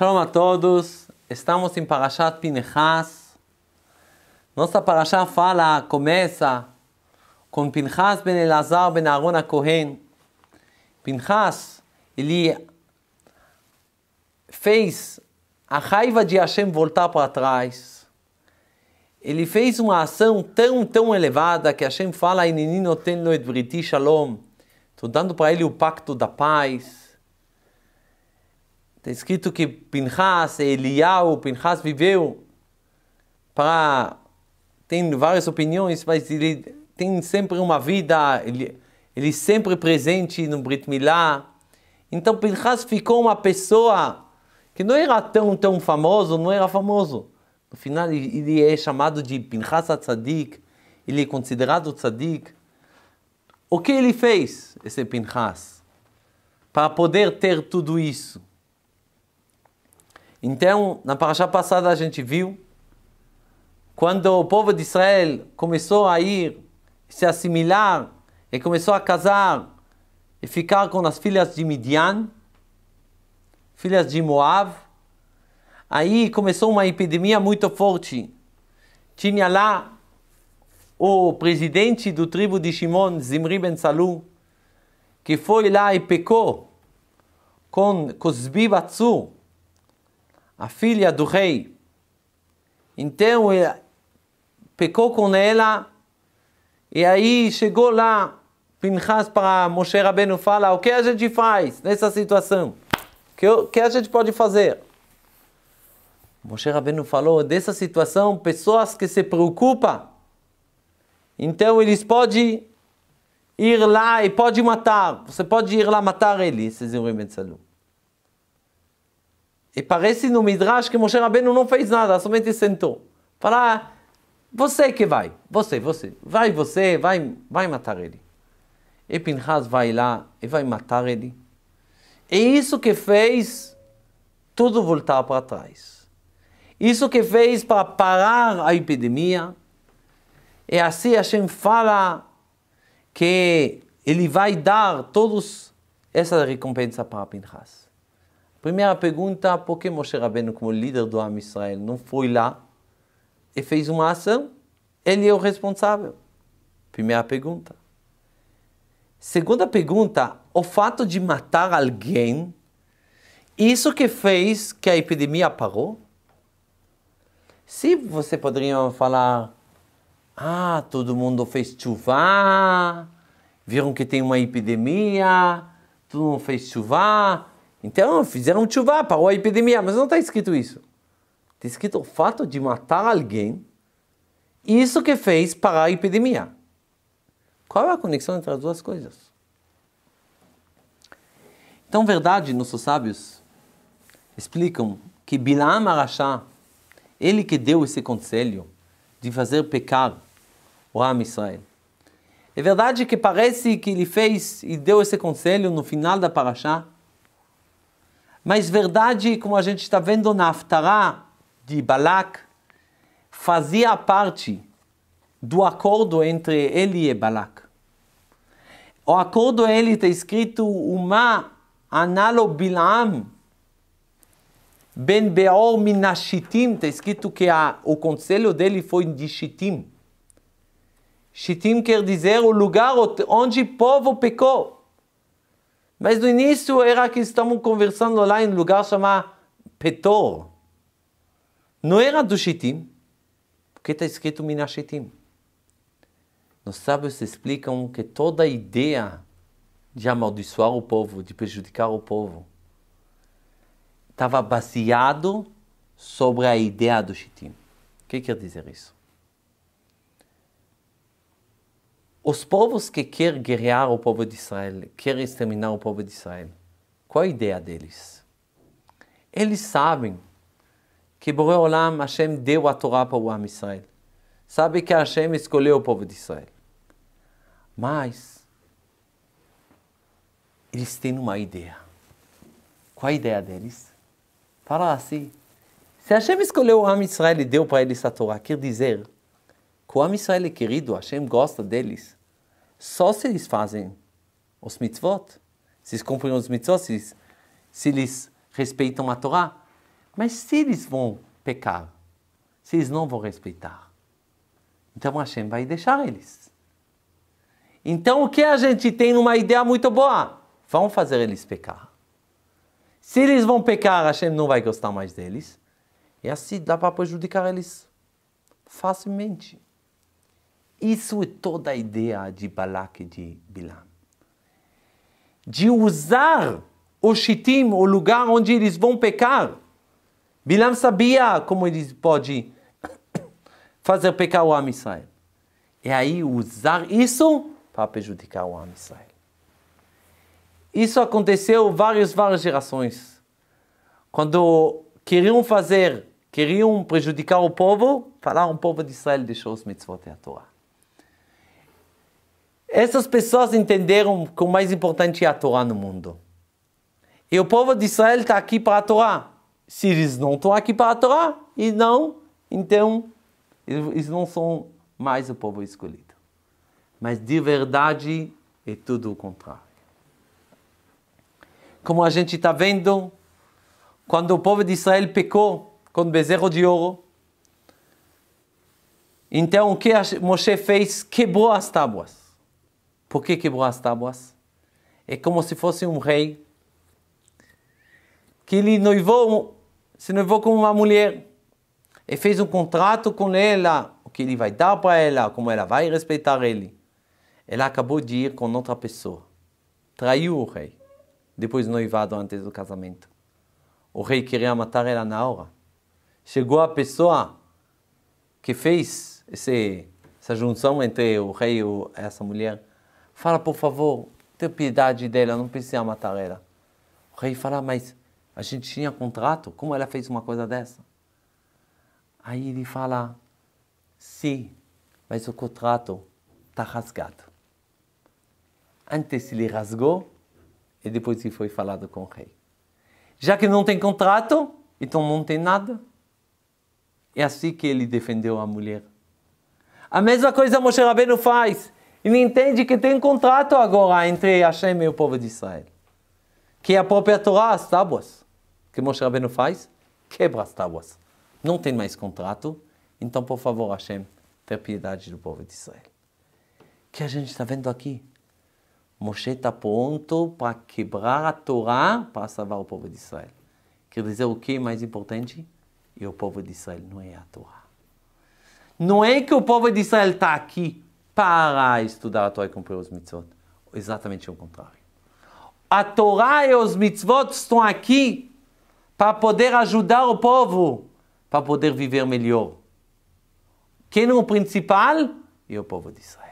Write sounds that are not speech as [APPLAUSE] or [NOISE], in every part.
Shalom a todos, estamos em Parashat Pinchas. Nossa Parashat fala, começa com Pinchas ben Elazar ben Aaron a Cohen. Pinchas, ele fez a raiva de Hashem voltar para trás. Ele fez uma ação tão, tão elevada que Hashem fala, em Nenino lo et shalom. Estou dando para ele o pacto da paz Está escrito que Pinchas, Eliau, Pinchas viveu para. Tem várias opiniões, mas ele tem sempre uma vida, ele, ele sempre presente no Brit Milá. Então Pinchas ficou uma pessoa que não era tão, tão famoso, não era famoso. No final ele é chamado de Pinchas Tzadik, ele é considerado Tzadik. O que ele fez, esse Pinchas, para poder ter tudo isso? Então, na paraxá passada a gente viu quando o povo de Israel começou a ir se assimilar e começou a casar e ficar com as filhas de Midian, filhas de Moab, aí começou uma epidemia muito forte. Tinha lá o presidente do tribo de Shimon, Zimri ben Salu, que foi lá e pecou com Cosbi Batsu, a filha do rei. Então ele pecou com ela, e aí chegou lá Pinchas para Moshe Rabbeinu fala, o que a gente faz nessa situação? O que, que a gente pode fazer? Moshe Rabbeinu falou, dessa situação, pessoas que se preocupam, então eles podem ir lá e pode matar, você pode ir lá matar ele, Cezurim de Salom. E parece no Midrash que Moshe Rabbeinu não fez nada, somente sentou. Falar, você que vai, você, você, vai você, vai, vai matar ele. E Pinhas vai lá e vai matar ele. É isso que fez tudo voltar para trás. Isso que fez para parar a epidemia. E assim Hashem fala que ele vai dar todos essa recompensa para Pinhas. Primeira pergunta, por que Moshe Rabbeinu, como líder do Am Israel, não foi lá e fez uma ação? Ele é o responsável. Primeira pergunta. Segunda pergunta, o fato de matar alguém, isso que fez que a epidemia parou? Se você poderia falar, ah, todo mundo fez chuva, viram que tem uma epidemia, todo mundo fez chuva, então fizeram chuva, parou a epidemia, mas não está escrito isso. Está escrito o fato de matar alguém, isso que fez parar a epidemia. Qual é a conexão entre as duas coisas? Então, verdade, nossos sábios explicam que Bilam Arashá, ele que deu esse conselho de fazer pecar o Am Israel. É verdade que parece que ele fez e deu esse conselho no final da Parashá, mas verdade, como a gente está vendo na Haftará de Balak, fazia parte do acordo entre ele e Balak. O acordo é ele está escrito uma analo bilam ben beor minashitim, está escrito que a, o conselho dele foi de shitim. Shitim quer dizer o lugar onde o povo pecou. Mas no início era que estamos conversando lá em um lugar chamado Petor. Não era do Shitim, porque está escrito Minashitim. Os sábios explicam que toda a ideia de amaldiçoar o povo, de prejudicar o povo, estava baseado sobre a ideia do Shitim. O que quer dizer isso? os povos que quer guerrear o povo de Israel, quer exterminar o povo de Israel, qual a ideia deles? Eles sabem que Borei Olam, Hashem deu a Torá para o Am Israel. Sabe que Hashem escolheu o povo de Israel. Mas, eles têm uma ideia. Qual a ideia deles? Fala assim, se Hashem escolheu o Am Israel e deu para eles a Torá, quer dizer que o Israel é querido, Hashem gosta deles, só se eles fazem os mitzvot, se eles cumprem os mitzvot, se eles, se eles respeitam a Torá. Mas se eles vão pecar, se eles não vão respeitar, então Hashem vai deixar eles. Então o que a gente tem uma ideia muito boa? Vão fazer eles pecar. Se eles vão pecar, Hashem não vai gostar mais deles. E assim dá para prejudicar eles facilmente. Isso é toda a ideia de Balak e de Bilam. De usar o Shitim, o lugar onde eles vão pecar. Bilam sabia como eles podem [COUGHS] fazer pecar o Am Israel. E aí usar isso para prejudicar o Am Israel. Isso aconteceu várias, várias gerações. Quando queriam fazer, queriam prejudicar o povo, falaram o povo de Israel deixou os mitzvot e a Torá. Essas pessoas entenderam que o mais importante é a Torá no mundo. E o povo de Israel está aqui para a Torá. Se eles não estão aqui para a Torá, e não, então eles não são mais o povo escolhido. Mas de verdade é tudo o contrário. Como a gente está vendo, quando o povo de Israel pecou com o bezerro de ouro, então o que Moshe fez? Quebrou as tábuas. Por que quebrou as tábuas? É como se fosse um rei que ele noivou, se noivou com uma mulher e fez um contrato com ela, o que ele vai dar para ela, como ela vai respeitar ele. Ela acabou de ir com outra pessoa, traiu o rei, depois noivado antes do casamento. O rei queria matar ela na hora. Chegou a pessoa que fez esse, essa junção entre o rei e essa mulher Fala, por favor, tenha piedade dela, não precisa matar ela. O rei fala, mas a gente tinha contrato? Como ela fez uma coisa dessa? Aí ele fala, sim, mas o contrato está rasgado. Antes ele rasgou e depois ele foi falado com o rei. Já que não tem contrato, então não tem nada. É assim que ele defendeu a mulher. A mesma coisa Moshe Rabbeinu faz. Ele entende que tem contrato agora entre Hashem e o povo de Israel. Que a própria Torá, as tábuas, que Moshe Rabbeinu faz, quebra as tábuas. Não tem mais contrato, então, por favor, Hashem, ter piedade do povo de Israel. O que a gente está vendo aqui? Moshe está pronto para quebrar a Torá para salvar o povo de Israel. Quer dizer, o que é mais importante? E o povo de Israel não é a Torá. Não é que o povo de Israel está aqui para estudar a Torá e cumprir os mitzvot. Exatamente o contrário. A Torá e os mitzvot estão aqui para poder ajudar o povo, para poder viver melhor. Quem é o principal? É o povo de Israel.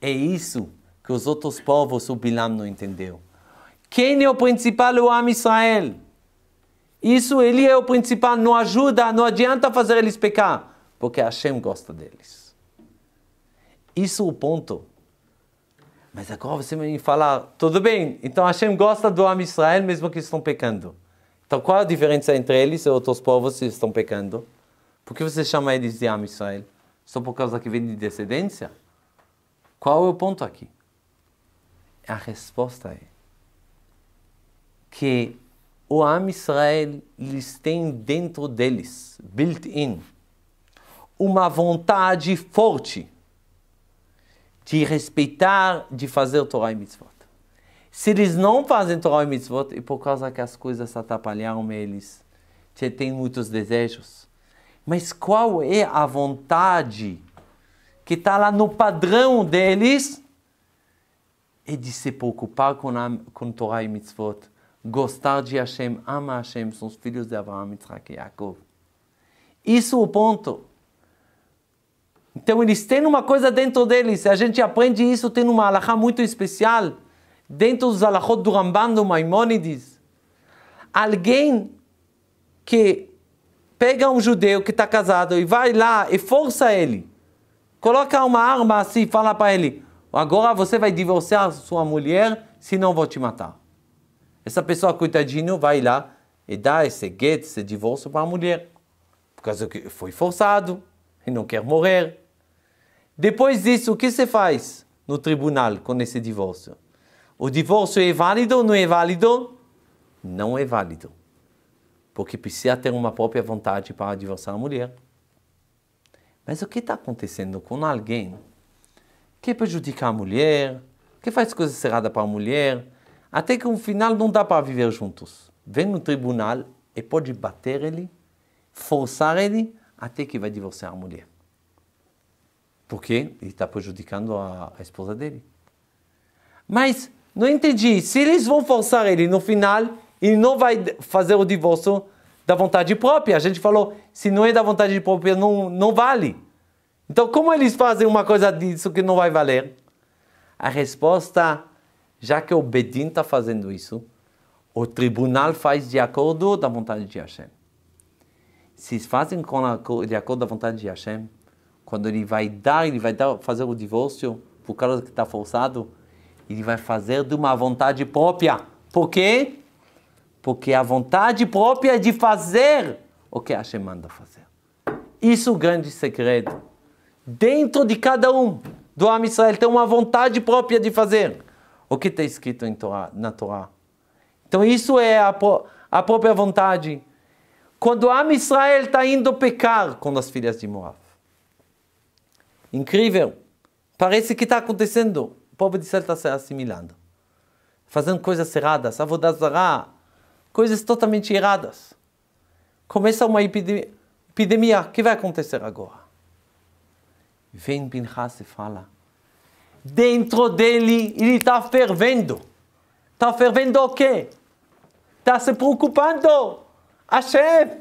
É isso que os outros povos, o Bilam não entendeu. Quem é o principal? O Am Israel. Isso ele é o principal, não ajuda, não adianta fazer eles pecar, porque Hashem gosta deles. Isso é o ponto. Mas agora você me fala, tudo bem, então Hashem gosta do Am Israel mesmo que estão pecando. Então qual a diferença entre eles e outros povos que estão pecando? Por que você chama eles de Am Israel? Só por causa que vem de descendência? Qual é o ponto aqui? A resposta é que o Am Israel eles têm dentro deles, built-in, uma vontade forte de respeitar, de fazer Torah e Mitzvot. Se eles não fazem Torah e Mitzvot, e por causa que as coisas atrapalharam eles, você tem muitos desejos. Mas qual é a vontade que está lá no padrão deles? É de se preocupar com, a, com Torah e Mitzvot, gostar de Hashem, ama Hashem, são os filhos de Abraão, Mitzvah e Yaakov. Isso é o ponto. Então eles têm uma coisa dentro deles. A gente aprende isso, tem uma alahá muito especial. Dentro dos alahot do Ramban, do maimonides. Alguém que pega um judeu que está casado e vai lá e força ele. Coloca uma arma assim e fala para ele, agora você vai divorciar sua mulher, senão vou te matar. Essa pessoa, coitadinho, vai lá e dá esse gueto, esse divórcio para a mulher. Por causa que foi forçado, e não quer morrer. Depois disso, o que se faz no tribunal com esse divórcio? O divórcio é válido ou não é válido? Não é válido. Porque precisa ter uma própria vontade para divorciar a mulher. Mas o que está acontecendo com alguém que prejudica a mulher, que faz coisas erradas para a mulher, até que no final não dá para viver juntos? Vem no tribunal e pode bater ele, forçar ele, até que vai divorciar a mulher. Porque ele está prejudicando a, a, esposa dele. Mas não entendi. Se eles vão forçar ele no final, ele não vai fazer o divórcio da vontade própria. A gente falou, se não é da vontade própria, não, não vale. Então, como eles fazem uma coisa disso que não vai valer? A resposta, já que o Bedin está fazendo isso, o tribunal faz de acordo da vontade de Hashem. Se fazem com a, de acordo da vontade de Hashem, quando ele vai dar, ele vai dar, fazer o divórcio por causa que está forçado, ele vai fazer de uma vontade própria. Por quê? Porque a vontade própria é de fazer o que Hashem manda fazer. Isso é o grande segredo. Dentro de cada um do Am Israel tem uma vontade própria de fazer o que está escrito Torá, na Torá. Então isso é a, a própria vontade. Quando o Am Israel está indo pecar com as filhas de Moab, Incrível! Parece que está acontecendo. O povo de Israel está se assimilando. Fazendo coisas erradas, avodazará, coisas totalmente erradas. Começa uma epidemia. O que vai acontecer agora? Vem Pinchas e fala. Dentro dele, ele está fervendo. Está fervendo o quê? Está se preocupando. chefe.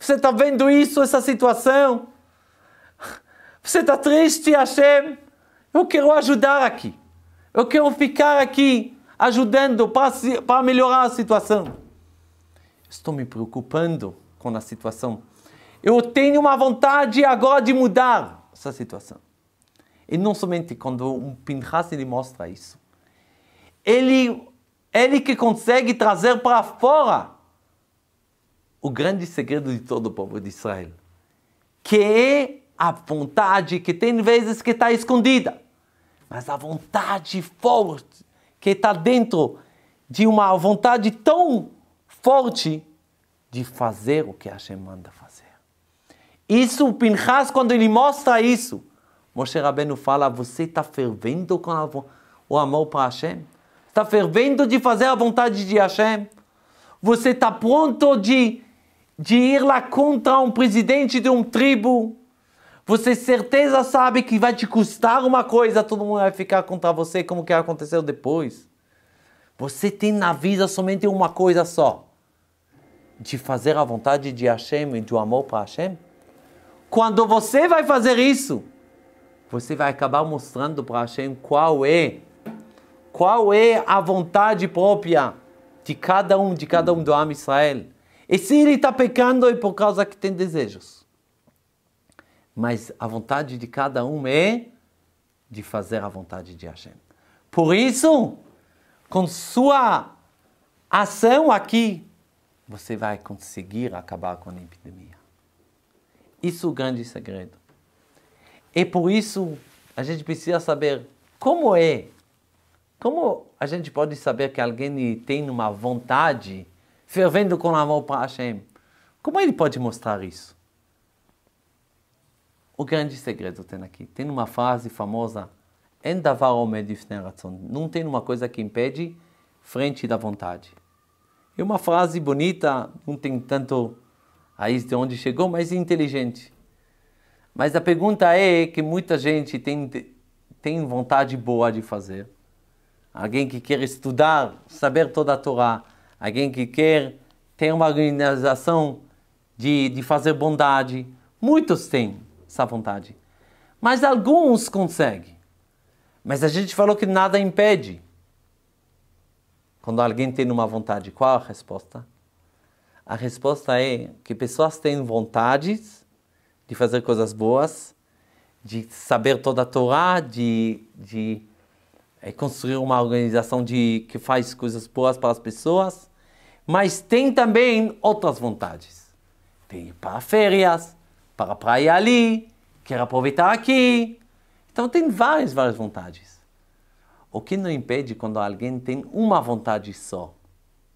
você está vendo isso, essa situação? Você está triste, Hashem? Eu quero ajudar aqui. Eu quero ficar aqui ajudando para, para melhorar a situação. Estou me preocupando com a situação. Eu tenho uma vontade agora de mudar essa situação. E não somente quando um Pinchas ele mostra isso. Ele, ele que consegue trazer para fora o grande segredo de todo o povo de Israel, que é a vontade que tem vezes que está escondida, mas a vontade forte que está dentro de uma vontade tão forte de fazer o que Hashem manda fazer. Isso, o Pinchas, quando ele mostra isso, Moshe Rabbeinu fala, você está fervendo com a, o amor para Hashem? Está fervendo de fazer a vontade de Hashem? Você está pronto de, de ir lá contra um presidente de um tribo? Você certeza sabe que vai te custar uma coisa, todo mundo vai ficar contra tá você como que aconteceu depois. Você tem na vida somente uma coisa só: de fazer a vontade de Hashem e do amor para Hashem. Quando você vai fazer isso, você vai acabar mostrando para Hashem qual é, qual é a vontade própria de cada um, de cada um do Am Israel. E se ele está pecando é por causa que tem desejos mas a vontade de cada um é de fazer a vontade de Hashem. Por isso, com sua ação aqui, você vai conseguir acabar com a epidemia. Isso é o grande segredo. E por isso, a gente precisa saber como é, como a gente pode saber que alguém tem uma vontade fervendo com amor para Hashem. Como ele pode mostrar isso? o grande segredo tem aqui. Tem uma frase famosa, En davar omed não tem uma coisa que impede frente da vontade. É uma frase bonita, não tem tanto raiz de onde chegou, mas é inteligente. Mas a pergunta é que muita gente tem, tem vontade boa de fazer. Alguém que quer estudar, saber toda a Torá. Alguém que quer ter uma organização de, de fazer bondade. Muitos têm essa vontade. Mas alguns conseguem. Mas a gente falou que nada impede. Quando alguém tem uma vontade, qual a resposta? A resposta é que pessoas têm vontades de fazer coisas boas, de saber toda a Torá, de, de é, construir uma organização de, que faz coisas boas para as pessoas, mas tem também outras vontades. Tem ir para férias, para a praia ali, quero aproveitar aqui. Então tem várias, várias vontades. O que não impede quando alguém tem uma vontade só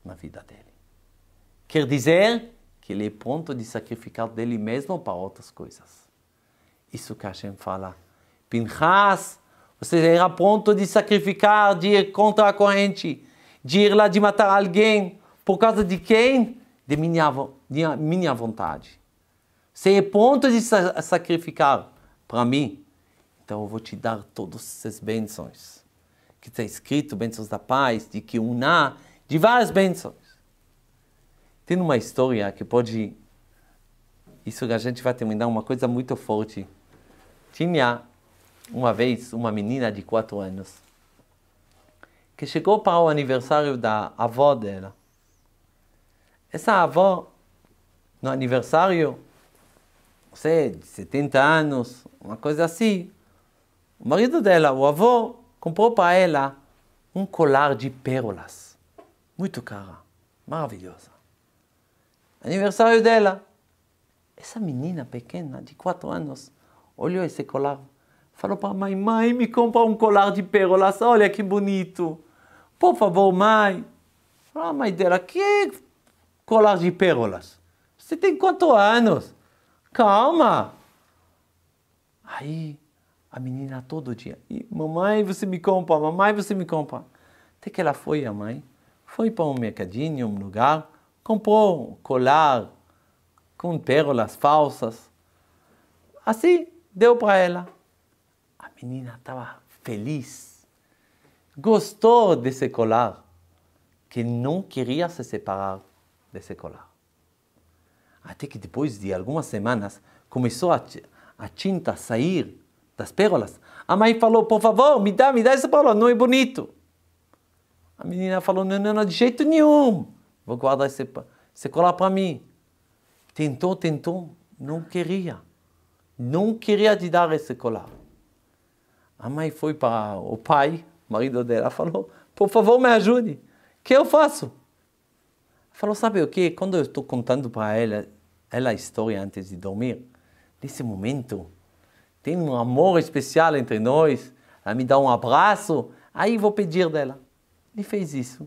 na vida dele? Quer dizer que ele é pronto de sacrificar dele mesmo para outras coisas. Isso que a gente fala. Pinchas, você era pronto de sacrificar, de ir contra a corrente, de ir lá de matar alguém. Por causa de quem? De minha, de minha vontade. Você é pronto de sacrificar para mim. Então eu vou te dar todas essas bênçãos. Que está escrito, bênçãos da paz, de que uná, de várias bênçãos. Tem uma história que pode... Isso que a gente vai terminar, uma coisa muito forte. Tinha uma vez uma menina de 4 anos que chegou para o aniversário da avó dela. Essa avó, no aniversário, sei, de 70 anos, uma coisa assim. O marido dela, o avô, comprou para ela um colar de pérolas, muito cara, maravilhosa. Aniversário dela. Essa menina pequena, de 4 anos, olhou esse colar, falou para a mãe: Mãe, me compra um colar de pérolas, olha que bonito. Por favor, mãe. Falou a mãe dela: Que colar de pérolas? Você tem quantos anos? Calma! Aí a menina todo dia, mamãe, você me compra, mamãe, você me compra. Até que ela foi, a mãe, foi para um mercadinho, um lugar, comprou um colar com pérolas falsas. Assim, deu para ela. A menina estava feliz, gostou desse colar, que não queria se separar desse colar. Até que depois de algumas semanas começou a, a tinta a sair das pérolas. A mãe falou: Por favor, me dá, me dá essa pérola, não é bonito. A menina falou: Não, não, não de jeito nenhum. Vou guardar esse, esse colar para mim. Tentou, tentou, não queria. Não queria te dar esse colar. A mãe foi para o pai, marido dela, falou: Por favor, me ajude. O que eu faço? Falou, sabe o que? Quando eu estou contando para ela, ela a história antes de dormir, nesse momento, tem um amor especial entre nós, ela me dá um abraço, aí vou pedir dela. Ele fez isso.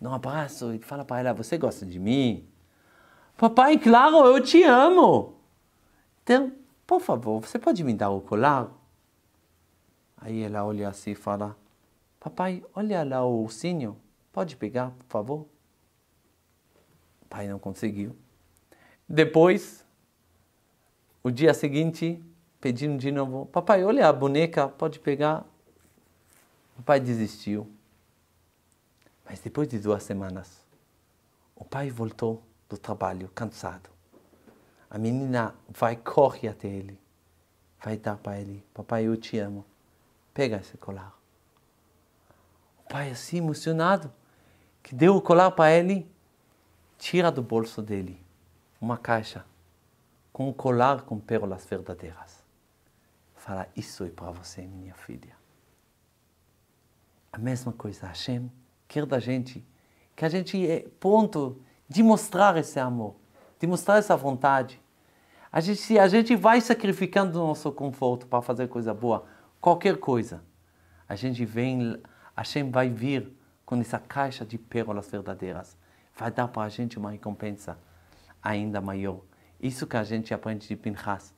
Dá um abraço e fala para ela, você gosta de mim? Papai, claro, eu te amo. Então, por favor, você pode me dar o colar? Aí ela olha assim e fala, papai, olha lá o ursinho, pode pegar, por favor? pai não conseguiu. Depois, o dia seguinte, pedindo de novo: Papai, olha a boneca, pode pegar. O pai desistiu. Mas depois de duas semanas, o pai voltou do trabalho, cansado. A menina vai, corre até ele, vai dar para ele: Papai, eu te amo. Pega esse colar. O pai, assim emocionado, que deu o colar para ele, tira do bolso dele uma caixa com um colar com pérolas verdadeiras. Fala, isso é para você, minha filha. A mesma coisa, Hashem quer da gente que a gente é pronto de mostrar esse amor, de mostrar essa vontade. A gente, a gente vai sacrificando o nosso conforto para fazer coisa boa, qualquer coisa. A gente vem, Hashem vai vir com essa caixa de pérolas verdadeiras vai dar para a gente uma recompensa ainda maior. Isso que a gente aprende de Pinhas.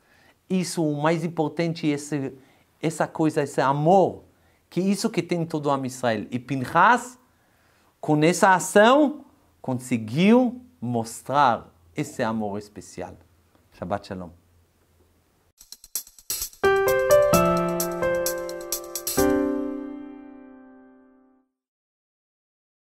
Isso, o mais importante, esse, essa coisa, esse amor, que isso que tem todo o Israel. E Pinhas, com essa ação, conseguiu mostrar esse amor especial. Shabbat Shalom.